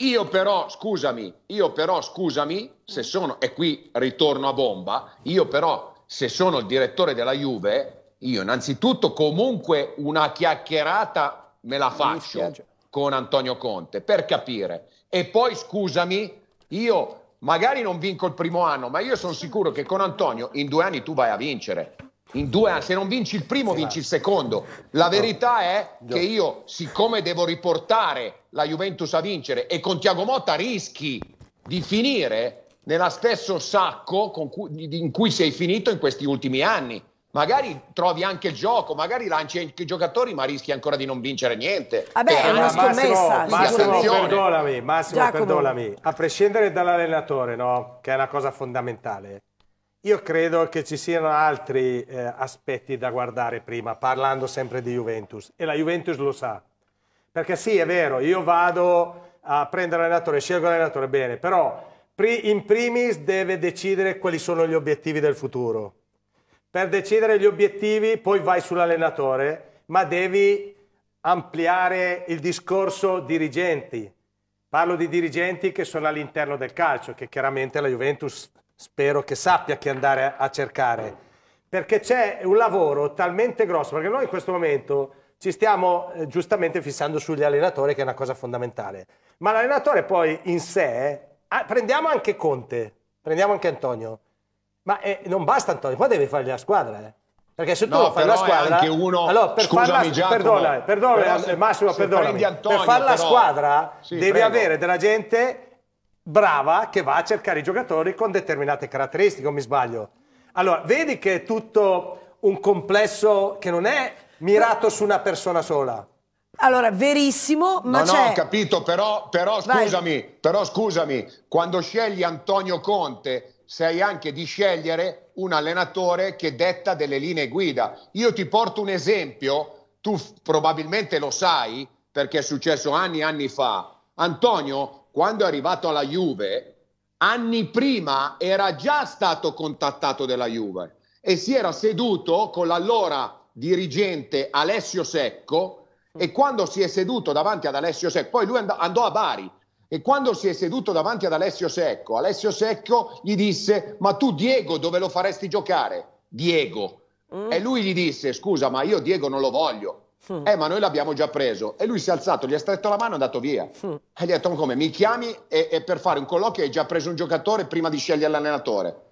Io però, scusami, io però, scusami, se sono, e qui ritorno a bomba, io però, se sono il direttore della Juve, io innanzitutto comunque una chiacchierata me la faccio con Antonio Conte per capire. E poi, scusami, io magari non vinco il primo anno, ma io sono sicuro che con Antonio in due anni tu vai a vincere. In due anni, se non vinci il primo, vinci il secondo. La verità è che io, siccome devo riportare la Juventus a vincere e con Tiago Motta rischi di finire nello stesso sacco cui, in cui sei finito in questi ultimi anni magari trovi anche il gioco, magari lanci anche i giocatori, ma rischi ancora di non vincere niente. Vabbè, ah eh, è una scommessa. Massimo, Massimo perdonami, Massimo, Giacomo. perdonami. A prescindere dall'allenatore, no? che è una cosa fondamentale, io credo che ci siano altri eh, aspetti da guardare prima, parlando sempre di Juventus. E la Juventus lo sa. Perché sì, è vero, io vado a prendere l'allenatore, scelgo l'allenatore bene, però in primis deve decidere quali sono gli obiettivi del futuro per decidere gli obiettivi poi vai sull'allenatore, ma devi ampliare il discorso dirigenti. Parlo di dirigenti che sono all'interno del calcio, che chiaramente la Juventus spero che sappia chi andare a cercare, perché c'è un lavoro talmente grosso, perché noi in questo momento ci stiamo eh, giustamente fissando sugli allenatori, che è una cosa fondamentale, ma l'allenatore poi in sé, eh, ah, prendiamo anche Conte, prendiamo anche Antonio, ma eh, non basta Antonio, qua devi fare la squadra, eh. Perché se tu no, fai la squadra, anche uno, allora, per farla, Giacomo, perdona, perdona, però se, eh, Massimo, se per fare la squadra sì, devi prego. avere della gente brava che va a cercare i giocatori con determinate caratteristiche, o mi sbaglio. Allora, vedi che è tutto un complesso che non è mirato su una persona sola. Allora, verissimo, ma no, No, ho capito, però, però scusami, però scusami, quando scegli Antonio Conte sei anche di scegliere un allenatore che detta delle linee guida. Io ti porto un esempio, tu probabilmente lo sai perché è successo anni e anni fa. Antonio, quando è arrivato alla Juve, anni prima era già stato contattato dalla Juve e si era seduto con l'allora dirigente Alessio Secco e quando si è seduto davanti ad Alessio Secco, poi lui andò a Bari, e quando si è seduto davanti ad Alessio Secco, Alessio Secco gli disse: Ma tu, Diego, dove lo faresti giocare? Diego. Mm. E lui gli disse: Scusa, ma io Diego non lo voglio. Mm. Eh, ma noi l'abbiamo già preso. E lui si è alzato, gli ha stretto la mano e è andato via. Mm. E gli ha detto: Come mi chiami e, e per fare un colloquio hai già preso un giocatore prima di scegliere l'allenatore.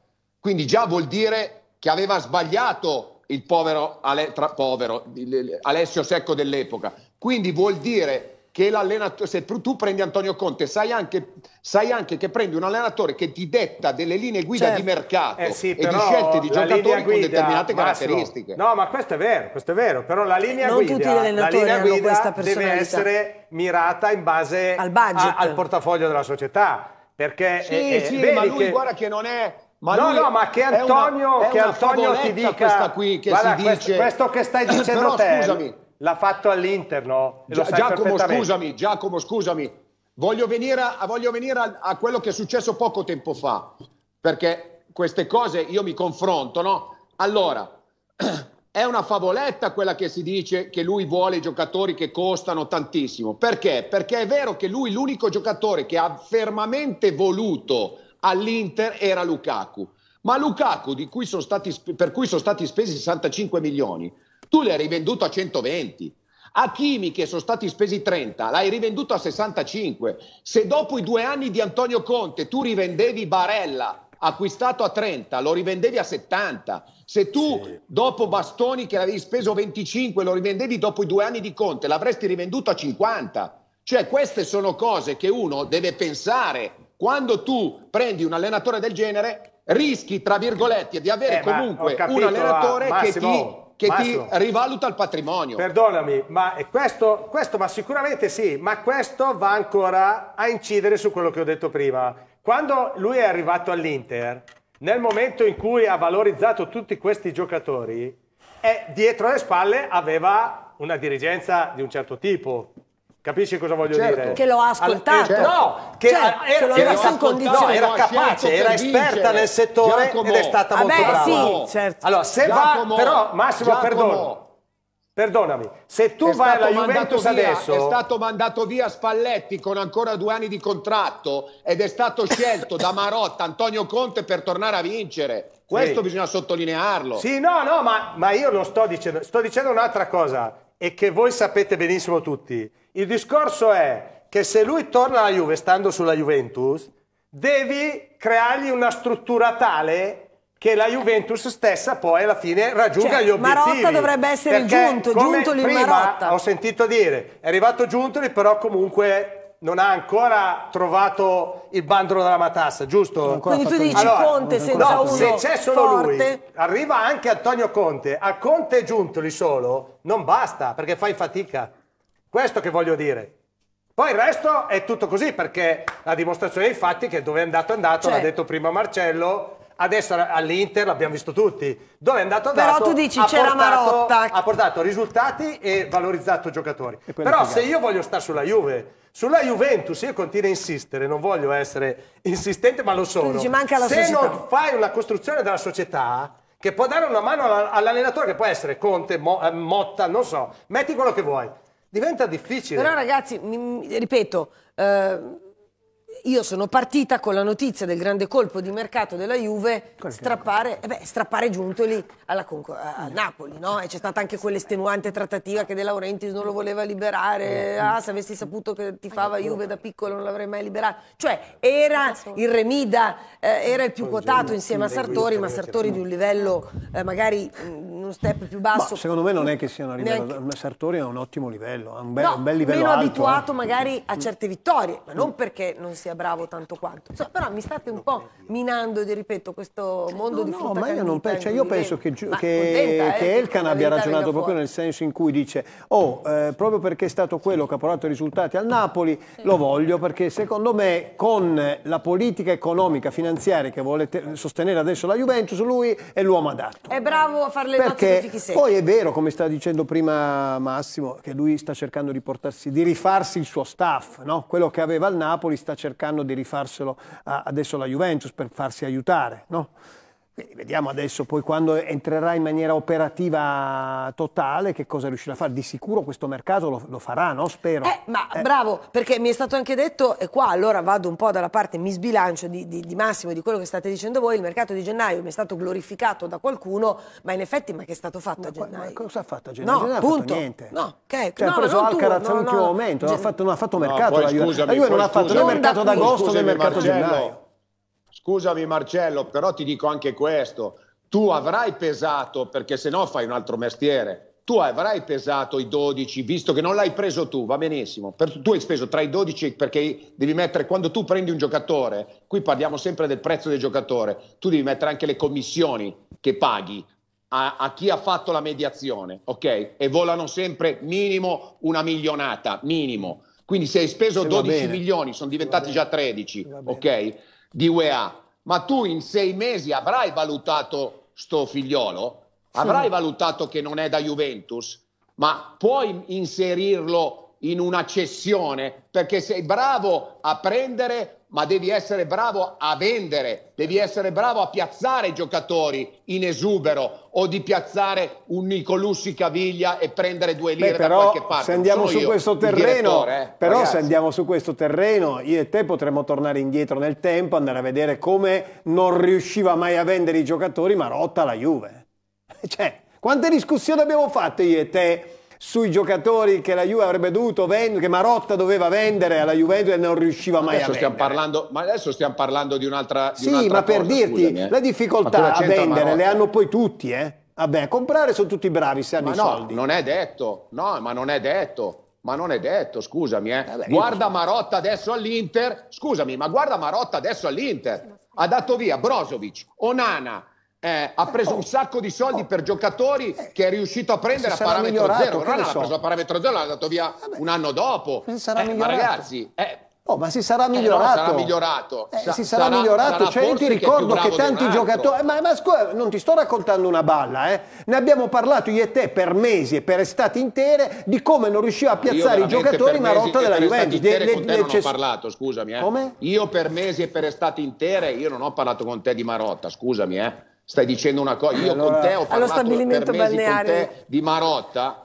Quindi già vuol dire che aveva sbagliato il povero, Ale, tra, povero il, il, Alessio Secco dell'epoca. Quindi vuol dire che l'allenatore, se tu prendi Antonio Conte, sai anche, sai anche, che prendi un allenatore che ti detta delle linee guida certo. di mercato eh sì, e di scelte di giocatori guida, con determinate caratteristiche. No, ma questo è vero, questo è vero, però la linea non guida, la linea guida deve essere mirata in base al, a, al portafoglio della società. Perché sì, è, sì, è, ma lui che... guarda che non è ma no, no, ma che Antonio, una, che Antonio ti dica questa qui che guarda, si dice questo, questo che stai dicendo Però, te. Scusami, l'ha fatto all'interno. Gia- Giacomo, scusami, Giacomo, scusami. Voglio venire, a, voglio venire a, a, quello che è successo poco tempo fa, perché queste cose io mi confronto, no? Allora, è una favoletta quella che si dice che lui vuole giocatori che costano tantissimo. Perché? Perché è vero che lui l'unico giocatore che ha fermamente voluto all'Inter era Lukaku. Ma Lukaku, cui stati, per cui sono stati spesi 65 milioni, tu le hai rivenduto a 120. A Chimi, che sono stati spesi 30, l'hai rivenduto a 65. Se dopo i due anni di Antonio Conte tu rivendevi Barella, acquistato a 30, lo rivendevi a 70. Se tu sì. dopo Bastoni, che l'avevi speso 25, lo rivendevi dopo i due anni di Conte, l'avresti rivenduto a 50. Cioè queste sono cose che uno deve pensare quando tu prendi un allenatore del genere rischi, tra virgolette, di avere eh, comunque capito, un allenatore ah, che ti che Massimo, ti rivaluta il patrimonio. Perdonami, ma questo, questo, ma sicuramente sì, ma questo va ancora a incidere su quello che ho detto prima. Quando lui è arrivato all'Inter, nel momento in cui ha valorizzato tutti questi giocatori, dietro le spalle aveva una dirigenza di un certo tipo, Capisci cosa voglio certo. dire? Che lo ha ascoltato. Al, eh, no, che, certo, era, che era, messo in condizione. No, era capace, era esperta nel settore Giacomo. ed è stata Vabbè, molto brava. Sì, certo. Allora, se Giacomo, va, però Massimo, Giacomo. perdono. Perdonami, se tu è vai alla Juventus via, adesso... È stato mandato via Spalletti con ancora due anni di contratto ed è stato scelto da Marotta Antonio Conte per tornare a vincere. Questo sì. bisogna sottolinearlo. Sì, no, no, ma, ma io non sto dicendo... Sto dicendo un'altra cosa e che voi sapete benissimo tutti. Il discorso è che se lui torna alla Juve stando sulla Juventus, devi creargli una struttura tale che la Juventus stessa poi alla fine raggiunga cioè, gli obiettivi. Marotta dovrebbe essere Perché giunto, lì prima Marotta. Ho sentito dire, è arrivato Giuntoli però comunque non ha ancora trovato il bandolo della matassa, giusto? Quindi tu dici allora, Conte senza no, uno se c'è solo forte. lui, arriva anche Antonio Conte, a Conte e Giuntoli solo non basta perché fai fatica. Questo che voglio dire. Poi il resto è tutto così perché la dimostrazione dei fatti è che dove è andato è andato, cioè. l'ha certo. detto prima Marcello, adesso all'Inter l'abbiamo visto tutti dove è andato è andato, Però tu dici c'era Marotta ha portato risultati e valorizzato giocatori però se io voglio stare sulla Juve sulla Juventus io continuo a insistere, non voglio essere insistente, ma lo sono. Dici, Se società. non fai una costruzione della società che può dare una mano all'allenatore, che può essere Conte, eh, Motta, non so, metti quello che vuoi. Diventa difficile. Però ragazzi, mi, ripeto, eh, io sono partita con la notizia del grande colpo di mercato della Juve, strappare, eh beh, strappare Giuntoli alla a Napoli, no? E c'è stata anche quell'estenuante trattativa che De Laurentiis non lo voleva liberare, eh, ah, eh. se avessi saputo che ti fava Juve da piccolo non l'avrei mai liberato. Cioè, era il Remida, eh, era il più quotato insieme a Sartori, ma Sartori di un livello ecco. eh, magari mm, uno step più basso. Ma secondo me non è che sia una livello, neanche... Sartori ha un ottimo livello, ha un bel, no, un bel livello meno alto. meno abituato eh. magari a certe vittorie, ma non mm. perché non sia sia bravo tanto quanto. So, però mi state un po' minando, ed ripeto, questo mondo no, di frutta No, ma io, non pe cioè, eh, io penso che, che, contenta, eh, Elkan abbia ragionato proprio nel senso in cui dice oh, eh, proprio perché è stato quello che ha portato i risultati al Napoli, sì. lo voglio perché secondo me con la politica economica, finanziaria che vuole sostenere adesso la Juventus, lui è l'uomo adatto. È bravo a fare le perché notti fichi Poi è vero, come sta dicendo prima Massimo, che lui sta cercando di, portarsi, di rifarsi il suo staff, no? quello che aveva il Napoli sta cercando cercando di rifarselo adesso alla Juventus per farsi aiutare, no? Quindi vediamo adesso poi quando entrerà in maniera operativa totale che cosa riuscirà a fare. Di sicuro questo mercato lo, lo farà, no? Spero. Eh, ma eh. bravo, perché mi è stato anche detto, e qua allora vado un po' dalla parte, mi sbilancio di, di, di Massimo di quello che state dicendo voi, il mercato di gennaio mi è stato glorificato da qualcuno, ma in effetti ma che è stato fatto ma, a gennaio? Ma cosa ha fatto a gennaio? No, gennaio punto. niente. No, okay. cioè, no, ha preso Alcaraz all'ultimo no, no. momento, non ha fatto, non ha fatto mercato. Poi, scusami, la Juve non ha fatto né mercato d'agosto né mercato gennaio. Scusami Marcello, però ti dico anche questo, tu avrai pesato, perché se no fai un altro mestiere, tu avrai pesato i 12, visto che non l'hai preso tu, va benissimo, per, tu hai speso tra i 12 perché devi mettere, quando tu prendi un giocatore, qui parliamo sempre del prezzo del giocatore, tu devi mettere anche le commissioni che paghi a, a chi ha fatto la mediazione, ok? E volano sempre minimo una milionata, minimo. Quindi se hai speso se 12 milioni, sono diventati già 13, ok? di UEA, ma tu in sei mesi avrai valutato sto figliolo? Avrai sì. valutato che non è da Juventus? Ma puoi inserirlo in una cessione? Perché sei bravo a prendere ma devi essere bravo a vendere, devi essere bravo a piazzare i giocatori in esubero o di piazzare un Nicolussi Caviglia e prendere due lire Beh, però, da qualche parte. Se andiamo su io, questo terreno, eh, però ragazzi. se andiamo su questo terreno, io e te potremmo tornare indietro nel tempo, andare a vedere come non riusciva mai a vendere i giocatori ma rotta la Juve. Cioè, quante discussioni abbiamo fatto io e te sui giocatori che la Juve avrebbe dovuto vendere, che Marotta doveva vendere alla Juventus e non riusciva mai adesso a vendere. Parlando, ma adesso stiamo parlando di un'altra di Sì, un'altra ma cosa, per dirti, scusami, eh. la difficoltà a vendere Marotta. le hanno poi tutti, eh. Vabbè, a comprare sono tutti bravi se hanno ma i no, soldi. non è detto. No, ma non è detto. Ma non è detto, scusami, eh. Vabbè, guarda Marotta adesso all'Inter. Scusami, ma guarda Marotta adesso all'Inter. Ha dato via Brozovic, Onana, eh, ha preso oh. un sacco di soldi oh. per giocatori eh, che è riuscito a prendere a parametro zero. Rana l'ha so. preso a parametro zero, l'ha dato via Vabbè. un anno dopo. Eh, ma ragazzi, eh, Oh, ma si sarà eh, migliorato. Eh sarà migliorato. Eh, si sarà, sarà migliorato. Sarà cioè, io ti ricordo che tanti giocatori. Eh, ma, ma scusa, non ti sto raccontando una balla, eh. Ne abbiamo parlato io e te per mesi e per estate intere di come non riusciva a ah, piazzare i giocatori nella rotta della Juventus. De, le, con le, non ho parlato, scusami. Come? Io per mesi e per estate intere io non ho parlato con te di Marotta, scusami, eh stai dicendo una cosa. Io allora, con te ho parlato per mesi balneare. di Marotta.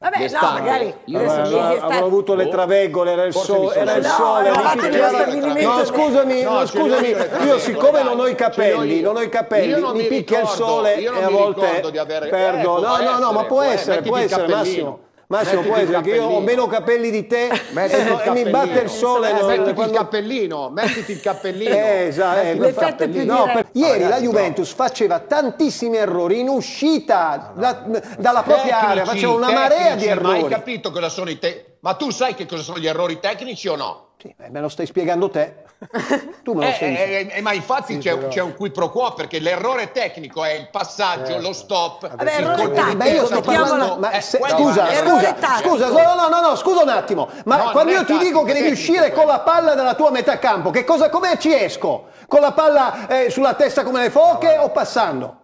Vabbè, D'estate. no, magari allora, allora, avevo avuto le oh, travegole, era il, so, era il no, sole, no, picchiare... no, scusami, no, scusami, io siccome cioè, non ho i capelli, non ho i capelli, mi, picchia ricordo, il sole e a volte avere... perdo. Eh, no, no, no, essere, ma può eh, essere, può essere, Massimo. Massimo, puoi perché io ho meno capelli di te e, e mi batte il sole. Eh, mettiti quando... il cappellino, mettiti il cappellino. Eh, esatto, eh, il no, per... Ieri oh, la Juventus no. faceva tantissimi errori in uscita no, da, dalla propria area, faceva una marea tecnici, di errori. Ma hai capito cosa sono i, te ma tu sai che cosa sono gli errori tecnici o no? Sì, eh, me lo stai spiegando te. tu me lo eh, eh, eh, ma infatti sì, c'è, però... c'è, un qui pro quo perché l'errore tecnico è il passaggio, certo. lo stop. Vabbè, errore tactico. Parlando... Ma eh, se, scusa, scusa, scusa, no, no, no, no, scusa un attimo. Ma no, quando io ti dico che devi uscire con la palla dalla tua metà campo, che cosa, come ci esco? Con la palla eh, sulla testa come le foche o passando?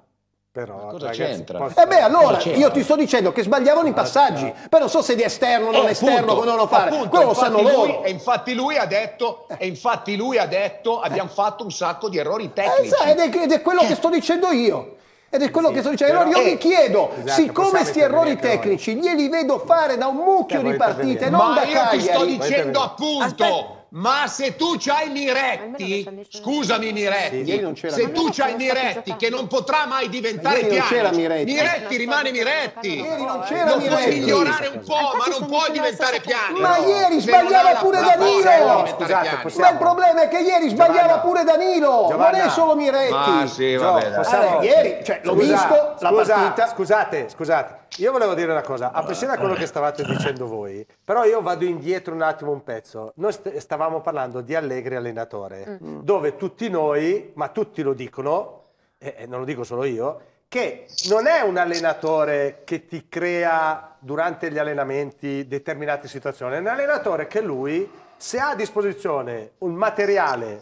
Però, cosa c'entra? Eh beh, allora io ti sto dicendo che sbagliavano i passaggi, ah, poi non so se di esterno o non eh, esterno, appunto, come lo fare. Appunto, Quello lo sanno lui, loro. E infatti lui ha detto, eh. e infatti lui ha detto eh. abbiamo fatto un sacco di errori tecnici. Eh, ed, è, ed è quello eh. che sto dicendo io. Ed è quello sì, che sto dicendo. Allora io eh, mi chiedo, esatto, siccome questi errori tecnici glieli vedo fare da un mucchio di partite, non da Cagliari. Ma io ti sto dicendo appunto... Aspetta ma se tu c'hai Miretti, scusami Miretti, sì, se tu c'hai Miretti che non potrà mai diventare piano, Miretti. Miretti rimane Miretti. Ieri non c'era non Miretti. puoi migliorare un po', ma non puoi diventare piano. Ma ieri sbagliava pure Danilo. Scusate, ma il problema è che ieri sbagliava pure Danilo, non è solo Miretti. Ma sì, vabbè, ieri, cioè, l'ho visto la partita. scusate, scusate. Io volevo dire una cosa, a eh. prescindere da quello che stavate eh. dicendo voi, però io vado indietro un attimo un pezzo. Noi stavamo parlando di Allegri allenatore, mm. mm. dove tutti noi, ma tutti lo dicono, e non lo dico solo io, che non è un allenatore che ti crea durante gli allenamenti determinate situazioni, è un allenatore che lui, se ha a disposizione un materiale,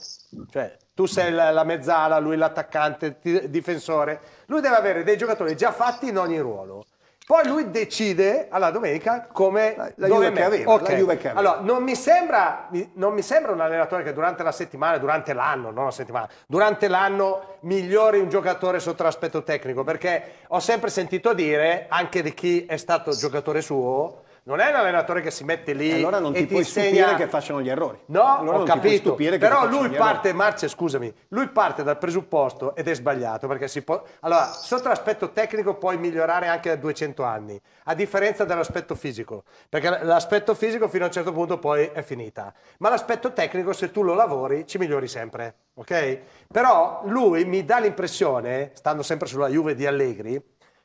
cioè tu sei la mezzala, lui l'attaccante, il difensore, lui deve avere dei giocatori già fatti in ogni ruolo. Poi lui decide alla domenica come la, la Juve che aveva, okay. la Juve che aveva. Allora, non mi, sembra, non mi, sembra, un allenatore che durante la settimana, durante l'anno, non la settimana, durante l'anno migliori un giocatore sotto l'aspetto tecnico, perché ho sempre sentito dire, anche di chi è stato giocatore suo, non è un allenatore che si mette lì. Allora non ti, puoi insegna... stupire che facciano gli errori. No, allora ho capito. Però lui parte, Marce, scusami, lui parte dal presupposto ed è sbagliato perché si può. Allora, sotto l'aspetto tecnico puoi migliorare anche da 200 anni, a differenza dell'aspetto fisico, perché l'aspetto fisico fino a un certo punto poi è finita. Ma l'aspetto tecnico, se tu lo lavori, ci migliori sempre. Ok? Però lui mi dà l'impressione, stando sempre sulla Juve di Allegri,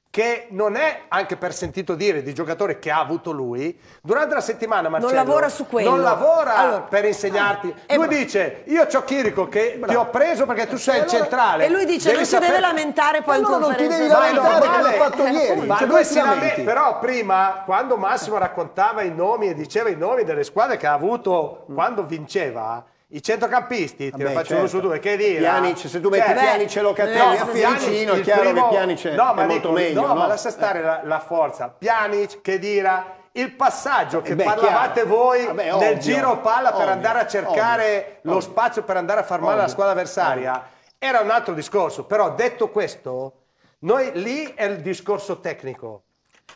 che non è, anche per sentito dire, di giocatore che ha avuto lui, durante la settimana Marcello... Non lavora su quello. Non lavora allora, per insegnarti. Eh, eh, lui bravo. dice, io ho Chirico che bravo. ti ho preso perché tu e sei allora, il centrale. E lui dice, non si deve lamentare poi allora in non conferenza. non ti devi lamentare come l'ha fatto eh, ieri. Ma cioè, lui si lamenti. Però prima, quando Massimo raccontava i nomi e diceva i nomi delle squadre che ha avuto quando vinceva i centrocampisti, te ne faccio certo. uno su certo. due, che dire? Pianic, se tu metti cioè, Pianic e Locatelli no, a vicino, è chiaro primo, che Pianic è, no, è molto dico, meglio. No, no, ma lascia stare la, la, forza. Pianic, che dire? Il passaggio eh, che beh, parlavate chiaro. voi Vabbè, ovvio, nel giro palla per ovvio, andare a cercare ovvio, lo spazio per andare a far male alla squadra avversaria era un altro discorso. Però detto questo, noi lì è il discorso tecnico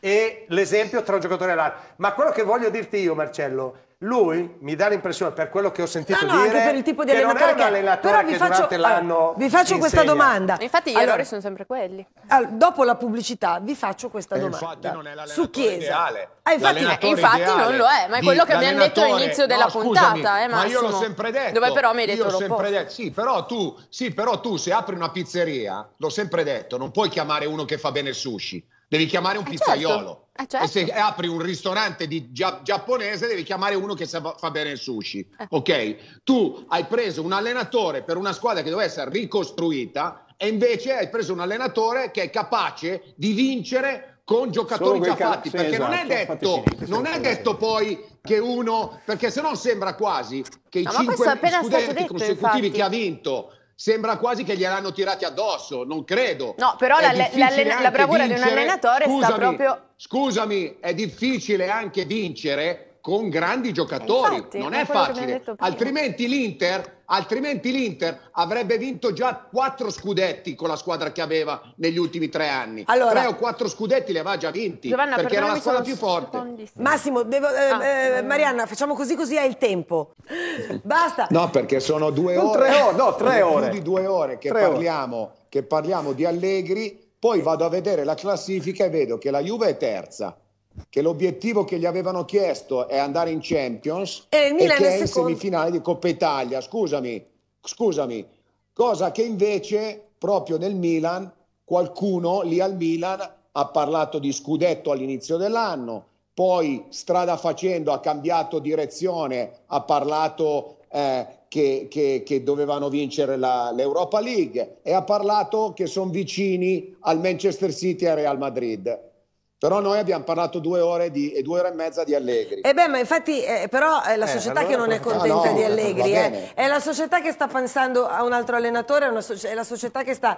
e l'esempio tra un giocatore e l'altro. Ma quello che voglio dirti io, Marcello, lui mi dà l'impressione, per quello che ho sentito no, no, dire, per il tipo di che non è un allenatore che faccio, durante ah, l'anno Vi faccio questa domanda. Infatti gli allora, sono sempre quelli. Allora, dopo la pubblicità vi faccio questa eh, domanda. Su Chiesa. Ah, infatti, eh, infatti non lo è, ma è quello che abbiamo detto all'inizio della no, scusami, puntata. Eh, ma io l'ho sempre detto. Dove però mi hai detto io sempre detto, sì però, tu, sì, però tu se apri una pizzeria, l'ho sempre detto, non puoi chiamare uno che fa bene il sushi. Devi chiamare un eh, certo. pizzaiolo. Certo. Eh certo. E se certo. apri un ristorante di gia- giapponese devi chiamare uno che sa- fa bene il sushi. Eh. Ok? Tu hai preso un allenatore per una squadra che doveva essere ricostruita e invece hai preso un allenatore che è capace di vincere con giocatori già fatti, sì, perché esatto. non è esatto, detto, non è detto poi che uno, perché se no sembra quasi che i no, cinque scudenti consecutivi infatti. che ha vinto sembra quasi che gliel'hanno tirati addosso, non credo. No, però la, la, bravura vincere. di un allenatore scusami, sta proprio... Scusami, è difficile anche vincere con grandi giocatori, eh, Infatti, non è, è facile. Altrimenti l'Inter altrimenti l'Inter avrebbe vinto già quattro scudetti con la squadra che aveva negli ultimi tre anni. Allora, tre o quattro scudetti li aveva già vinti Giovanna, perché era la squadra più forte. Massimo, devo, eh, ah, eh, eh. Marianna, facciamo così così hai il tempo. Basta. No, perché sono due non ore. Tre no, tre ore. Più di due ore che, parliamo, ore. che parliamo di Allegri, poi vado a vedere la classifica e vedo che la Juve è terza che l'obiettivo che gli avevano chiesto è andare in Champions e, il Milan e che è in semifinale di Coppa Italia. Scusami, scusami, cosa che invece proprio nel Milan qualcuno lì al Milan ha parlato di scudetto all'inizio dell'anno, poi strada facendo ha cambiato direzione, ha parlato eh, che, che, che, dovevano vincere la, l'Europa League e ha parlato che sono vicini al Manchester City e al Real Madrid. Però noi abbiamo parlato due ore di, e due ore e mezza di Allegri. E eh beh, ma infatti, eh, però è eh, la eh, società eh, allora che non è contenta no, di Allegri, eh. è la società che sta pensando a un altro allenatore, è, so è la società che sta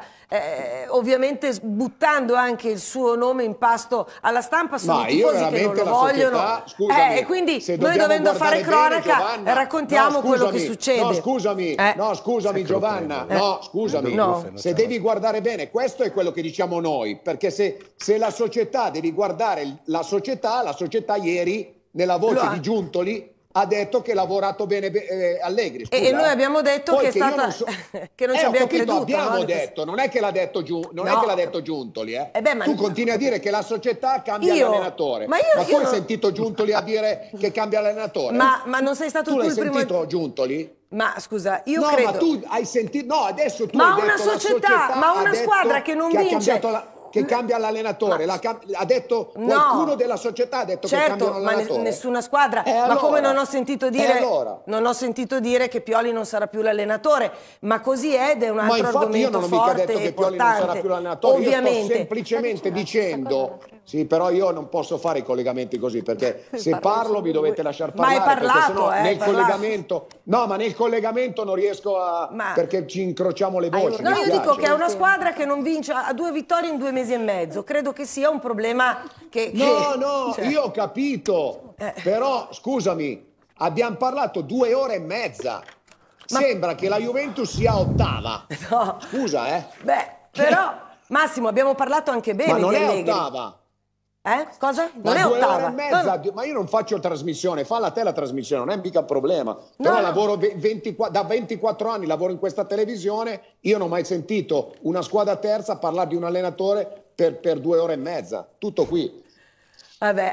ovviamente buttando anche il suo nome in pasto alla stampa sui ma tifosi che non lo vogliono. Società, scusami, e quindi noi dovendo fare cronaca Giovanna, raccontiamo no, scusami, quello che succede. No, scusami, no, scusami Giovanna, no, scusami, no. se devi guardare bene, questo è quello che diciamo noi, perché se, se la società devi guardare la società, la società ieri nella voce di Giuntoli ha detto che ha lavorato bene eh, Allegri. Scusa, e noi abbiamo detto che, è stata... non so... che non, eh, ci abbiamo capito, creduto. Abbiamo no? detto, non è che l'ha detto, giu... non no. è che l'ha detto Giuntoli. Eh. Eh beh, ma... Tu continui a dire che la società cambia io... l'allenatore. Ma, io, ma tu io hai sentito Giuntoli a dire che cambia l'allenatore? Ma, ma non sei stato tu, tu il primo... Tu sentito Giuntoli? Ma scusa, io no, credo... No, ma tu hai sentito... No, adesso tu ma hai una detto società, la società... Ma una squadra che non che vince... La che cambia l'allenatore. La ha detto qualcuno no. della società ha detto certo, che cambiano l'allenatore. Ma nessuna squadra. Eh allora, ma come non ho, sentito dire, eh allora. non ho sentito dire che Pioli non sarà più l'allenatore. Ma così è ed è un altro ma argomento io non ho mica detto che Pioli non sarà più l'allenatore. Ovviamente. Io sto semplicemente dicendo... Sì, però io non posso fare i collegamenti così perché se parlo mi dovete lasciar parlare. Ma hai parlato, sennò eh, nel parlato. collegamento. No, ma nel collegamento non riesco a ma... perché ci incrociamo le voci. No, io dico che è una squadra che non vince ha due vittorie in due mesi mesi e mezzo. Credo che sia un problema che... che no, no, cioè... io ho capito. Eh. Però, scusami, abbiamo parlato due ore e mezza. Ma... Sembra che la Juventus sia ottava. No. Scusa, eh. Beh, però, Massimo, abbiamo parlato anche bene Ma non di Allegri. è ottava. Eh? Cosa? Non ma è ottava. Mezza, Ma io non faccio trasmissione, falla te la trasmissione, non è mica un problema. Però no. lavoro 20, da 24 anni lavoro in questa televisione, io non ho mai sentito una squadra terza parlare di un allenatore per, per due ore e mezza. Tutto qui. Vabbè.